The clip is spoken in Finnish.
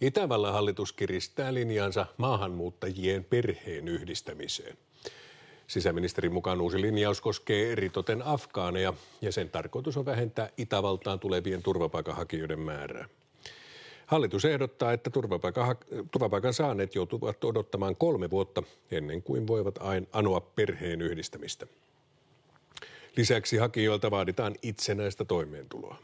Itävallan hallitus kiristää linjaansa maahanmuuttajien perheen yhdistämiseen. Sisäministerin mukaan uusi linjaus koskee eritoten afgaaneja ja sen tarkoitus on vähentää Itävaltaan tulevien turvapaikanhakijoiden määrää. Hallitus ehdottaa, että turvapaikan, turvapaikan saaneet joutuvat odottamaan kolme vuotta ennen kuin voivat aina anoa perheen yhdistämistä. Lisäksi hakijoilta vaaditaan itsenäistä toimeentuloa.